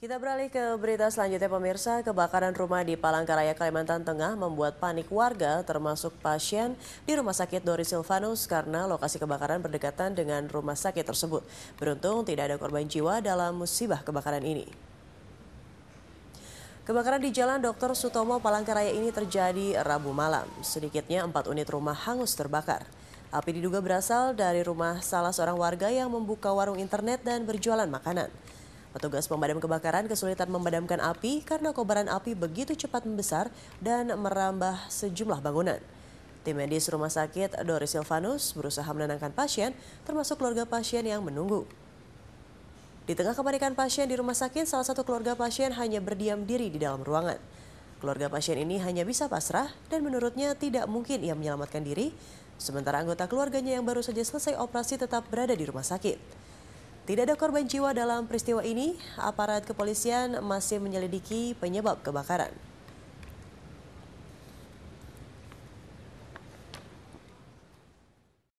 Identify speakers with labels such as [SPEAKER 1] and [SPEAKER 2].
[SPEAKER 1] Kita beralih ke berita selanjutnya pemirsa, kebakaran rumah di Palangkaraya, Kalimantan Tengah membuat panik warga termasuk pasien di Rumah Sakit Dori Silvanus karena lokasi kebakaran berdekatan dengan rumah sakit tersebut. Beruntung tidak ada korban jiwa dalam musibah kebakaran ini. Kebakaran di Jalan Dr. Sutomo Palangkaraya ini terjadi Rabu malam. Sedikitnya empat unit rumah hangus terbakar. Api diduga berasal dari rumah salah seorang warga yang membuka warung internet dan berjualan makanan. Petugas pemadam kebakaran kesulitan memadamkan api karena kobaran api begitu cepat membesar dan merambah sejumlah bangunan. Tim medis rumah sakit Doris Silvanus berusaha menenangkan pasien, termasuk keluarga pasien yang menunggu. Di tengah kepanikan pasien di rumah sakit, salah satu keluarga pasien hanya berdiam diri di dalam ruangan. Keluarga pasien ini hanya bisa pasrah dan menurutnya tidak mungkin ia menyelamatkan diri, sementara anggota keluarganya yang baru saja selesai operasi tetap berada di rumah sakit. Tidak ada korban jiwa dalam peristiwa ini, aparat kepolisian masih menyelidiki penyebab kebakaran.